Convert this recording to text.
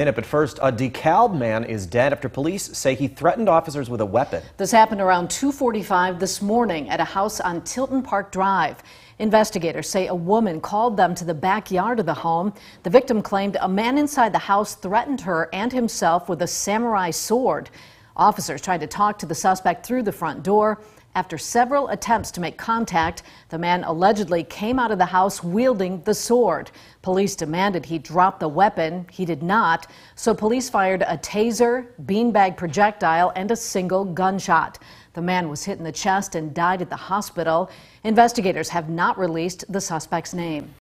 it, but first, a DeKalb man is dead after police say he threatened officers with a weapon. This happened around 2:45 this morning at a house on Tilton Park Drive. Investigators say a woman called them to the backyard of the home. The victim claimed a man inside the house threatened her and himself with a samurai sword. Officers tried to talk to the suspect through the front door. After several attempts to make contact, the man allegedly came out of the house wielding the sword. Police demanded he drop the weapon. He did not, so police fired a taser, beanbag projectile, and a single gunshot. The man was hit in the chest and died at the hospital. Investigators have not released the suspect's name.